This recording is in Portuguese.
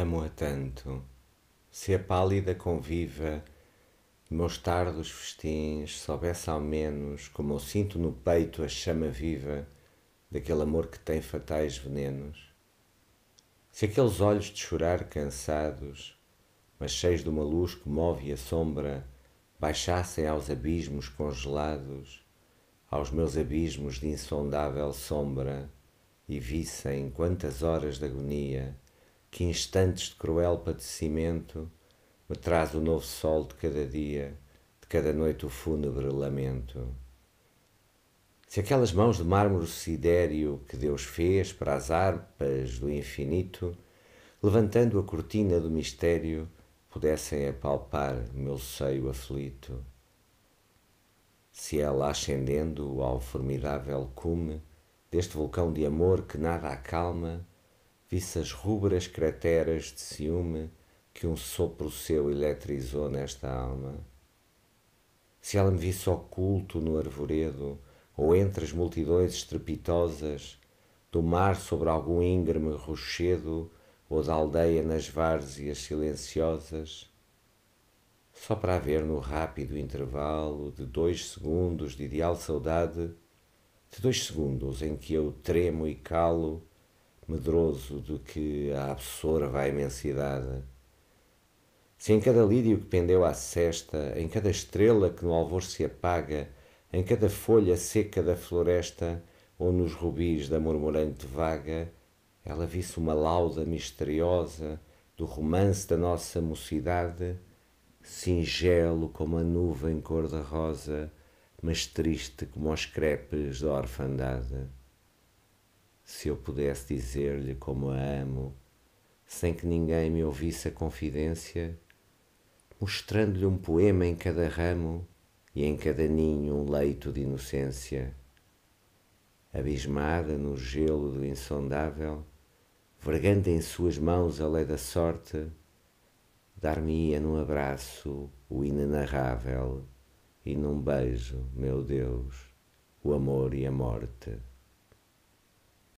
amo-a tanto. Se a pálida conviva, meus tardos festins, soubesse ao menos como eu sinto no peito a chama viva daquele amor que tem fatais venenos. Se aqueles olhos de chorar cansados, mas cheios de uma luz que move a sombra, baixassem aos abismos congelados, aos meus abismos de insondável sombra, e vissem quantas horas de agonia que instantes de cruel padecimento me traz o novo sol de cada dia, de cada noite o fúnebre lamento. Se aquelas mãos de mármore sidéreo que Deus fez para as harpas do infinito, levantando a cortina do mistério, pudessem apalpar meu seio aflito. Se ela ascendendo ao formidável cume deste vulcão de amor que nada acalma, visse as rubras crateras de ciúme que um sopro seu eletrizou nesta alma. Se ela me visse oculto no arvoredo, ou entre as multidões estrepitosas, do mar sobre algum íngreme rochedo, ou da aldeia nas várzeas silenciosas, só para haver no rápido intervalo de dois segundos de ideal saudade, de dois segundos em que eu tremo e calo, medroso do que a absorva a imensidade. Se em cada lírio que pendeu à cesta, em cada estrela que no alvor se apaga, em cada folha seca da floresta ou nos rubis da murmurante vaga, ela visse uma lauda misteriosa do romance da nossa mocidade, singelo como a nuvem cor-de-rosa, mas triste como os crepes da orfandade se eu pudesse dizer-lhe como a amo, sem que ninguém me ouvisse a confidência, mostrando-lhe um poema em cada ramo e em cada ninho um leito de inocência. Abismada no gelo do insondável, vergando em suas mãos a lei da sorte, dar-me-ia num abraço o inenarrável e num beijo, meu Deus, o amor e a morte.